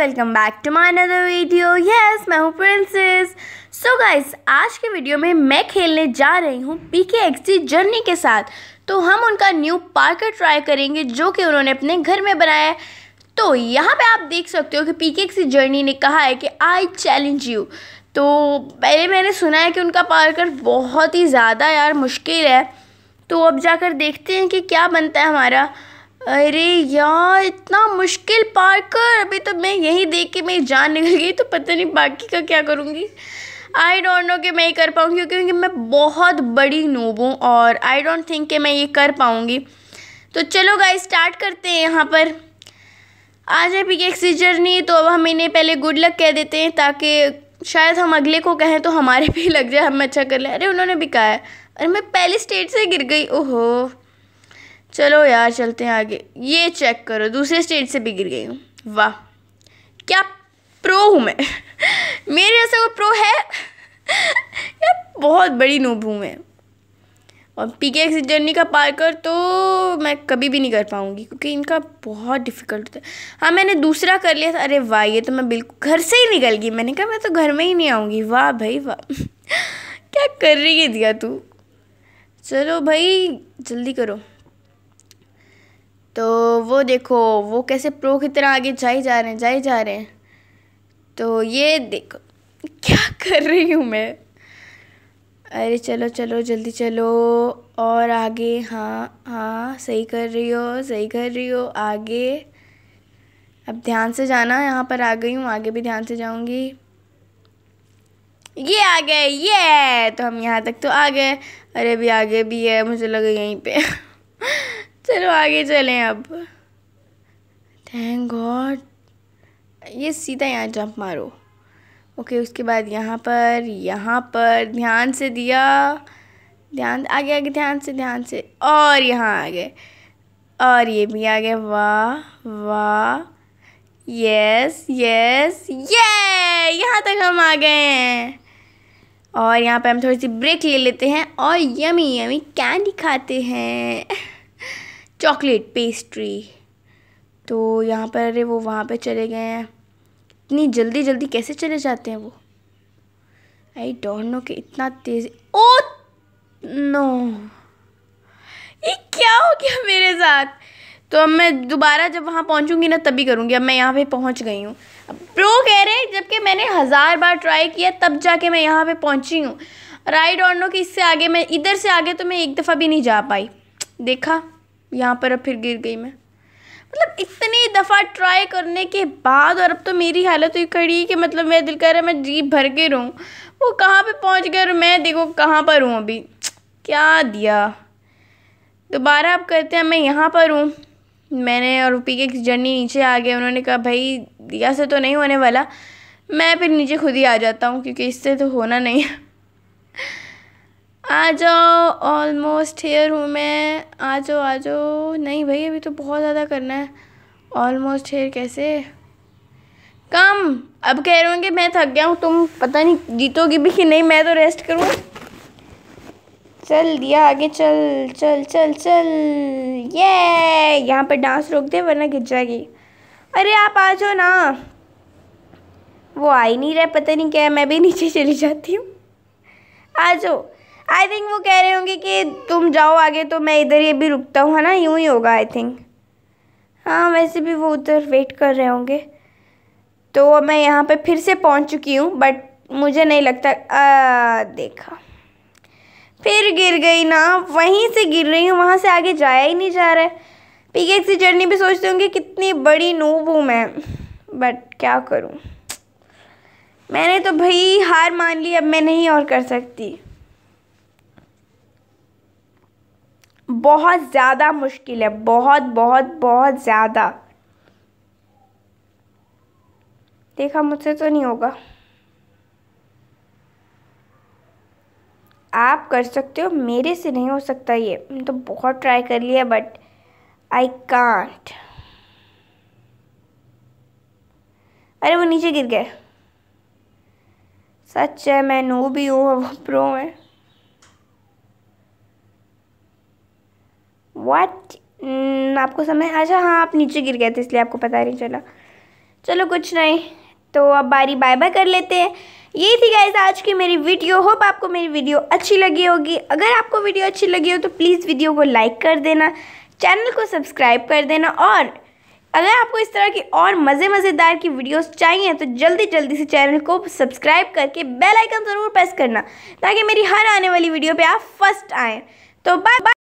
welcome back to my another video yes मैं हूँ princess so guys आज के वीडियो में मैं खेलने जा रही हूँ पी के एक्सी जर्नी के साथ तो हम उनका न्यू पार्कर ट्राई करेंगे जो कि उन्होंने अपने घर में बनाया है तो यहाँ पे आप देख सकते हो कि पी के एक्सी जर्नी ने कहा है कि आई चैलेंज यू तो पहले मैंने सुना है कि उनका पार्कर बहुत ही ज़्यादा यार मुश्किल है तो अब जाकर देखते हैं कि क्या बनता है हमारा अरे यार इतना मुश्किल पार कर अभी तो मैं यहीं देख के मेरी जान निकल गई तो पता नहीं बाकी का क्या करूँगी आई डोंट नो कि मैं ये कर पाऊँगी क्योंकि मैं बहुत बड़ी नूब हूँ और आई डोंट थिंक कि मैं ये कर पाऊँगी तो चलो गाइस स्टार्ट करते हैं यहाँ पर आज है पी एक्सी जर्नी तो अब हम इन्हें पहले गुड लक कह देते हैं ताकि शायद हम अगले को कहें तो हमारे भी लग जाए हम अच्छा कर लें अरे उन्होंने भी कहा है अरे मैं पहले स्टेट से गिर गई ओहो चलो यार चलते हैं आगे ये चेक करो दूसरे स्टेट से भी गिर गई हूँ वाह क्या प्रो हूँ मैं मेरे जैसा वो प्रो है या बहुत बड़ी नोब हूँ मैं और पी के जर्नी का कर तो मैं कभी भी नहीं कर पाऊँगी क्योंकि इनका बहुत डिफ़िकल्ट होता है हाँ मैंने दूसरा कर लिया था अरे वाह ये तो मैं बिल्कुल घर से ही निकल गई मैंने कहा मैं तो घर में ही नहीं आऊँगी वाह भाई वाह क्या कर रही है दिया तू चलो भाई जल्दी करो तो वो देखो वो कैसे प्रो की तरह आगे जाए जा रहे हैं जाए जा रहे हैं तो ये देखो क्या कर रही हूँ मैं अरे चलो चलो जल्दी चलो और आगे हाँ हाँ सही कर रही हो सही कर रही हो आगे अब ध्यान से जाना यहाँ पर आ गई हूँ आगे भी ध्यान से जाऊँगी ये आ गए ये तो हम यहाँ तक तो आ गए अरे भी आगे भी है मुझे लगा यहीं पे चलो आगे चलें अब थैंक गॉड ये सीधा यहाँ जंप मारो ओके उसके बाद यहाँ पर यहाँ पर ध्यान से दिया ध्यान आगे आगे ध्यान से ध्यान से और यहाँ आ गए और ये भी आ गए वाह वाह यस यस ये यहाँ तक हम आ गए हैं और यहाँ पर हम थोड़ी सी ब्रेक ले लेते हैं और यमी यमी कैंडी खाते हैं चॉकलेट पेस्ट्री तो यहाँ पर अरे वो वहाँ पे चले गए हैं इतनी जल्दी जल्दी कैसे चले जाते हैं वो आई डोंट नो कि इतना तेज ओ नो ये क्या हो गया मेरे साथ तो अब मैं दोबारा जब वहाँ पहुँचूँगी ना तभी करूँगी अब मैं यहाँ पे पहुँच गई हूँ अब प्रो कह रहे हैं जबकि मैंने हज़ार बार ट्राई किया तब जाके मैं यहाँ पे पहुँची हूँ और नो कि इससे आगे मैं इधर से आगे तो मैं एक दफ़ा भी नहीं जा पाई देखा यहाँ पर अब फिर गिर गई मैं मतलब इतनी दफ़ा ट्राई करने के बाद और अब तो मेरी हालत ही खड़ी है कि मतलब मेरा दिल कर रहा है मैं जीप भर के रहूँ वो कहाँ पे पहुँच गया और मैं देखो कहाँ पर हूँ अभी क्या दिया दोबारा अब कहते हैं मैं यहाँ पर हूँ मैंने और पी के जर्नी नीचे आ गए उन्होंने कहा भाई दिया से तो नहीं होने वाला मैं फिर नीचे खुद ही आ जाता हूँ क्योंकि इससे तो होना नहीं है आ जाओ ऑलमोस्ट हेयर हूँ मैं आ जाओ आ जाओ नहीं भाई अभी तो बहुत ज़्यादा करना है ऑलमोस्ट हेयर कैसे कम अब कह रहे होंगे मैं थक गया हूँ तुम पता नहीं जीतोगी भी कि नहीं मैं तो रेस्ट करूँ चल दिया आगे चल चल चल चल ये यहाँ पर डांस रोक दे वरना गिर जाएगी अरे आप आ जाओ ना वो आ ही नहीं रहा पता नहीं क्या मैं भी नीचे चली जाती हूँ आ जाओ आई थिंक वो कह रहे होंगे कि तुम जाओ आगे तो मैं इधर ही अभी रुकता हूँ है ना यूँ ही होगा आई थिंक हाँ वैसे भी वो उधर वेट कर रहे होंगे तो मैं यहाँ पे फिर से पहुँच चुकी हूँ बट मुझे नहीं लगता आ, देखा फिर गिर गई ना वहीं से गिर रही हूँ वहाँ से आगे जाया ही नहीं जा रहा है पीकेक्स सी जर्नी भी सोचते होंगे कितनी बड़ी नूब हूँ मैं बट क्या करूँ मैंने तो भाई हार मान ली अब मैं नहीं और कर सकती बहुत ज़्यादा मुश्किल है बहुत बहुत बहुत ज़्यादा देखा मुझसे तो नहीं होगा आप कर सकते हो मेरे से नहीं हो सकता ये तो बहुत ट्राई कर लिया बट आई कांट अरे वो नीचे गिर गए सच है मैं नू भी हूँ वो प्रो है वाट hmm, आपको समय अच्छा हाँ आप नीचे गिर गए थे इसलिए आपको पता नहीं चला चलो कुछ नहीं तो अब बारी बाय बाय कर लेते हैं यही थी गाइज आज की मेरी वीडियो होप आपको मेरी वीडियो अच्छी लगी होगी अगर आपको वीडियो अच्छी लगी हो तो प्लीज़ वीडियो को लाइक कर देना चैनल को सब्सक्राइब कर देना और अगर आपको इस तरह की और मज़े मज़ेदार की वीडियोस चाहिए तो जल्दी जल्दी से चैनल को सब्सक्राइब करके बेल आइकन ज़रूर प्रेस करना ताकि मेरी हर आने वाली वीडियो पे आप फर्स्ट आएँ तो बाय बाय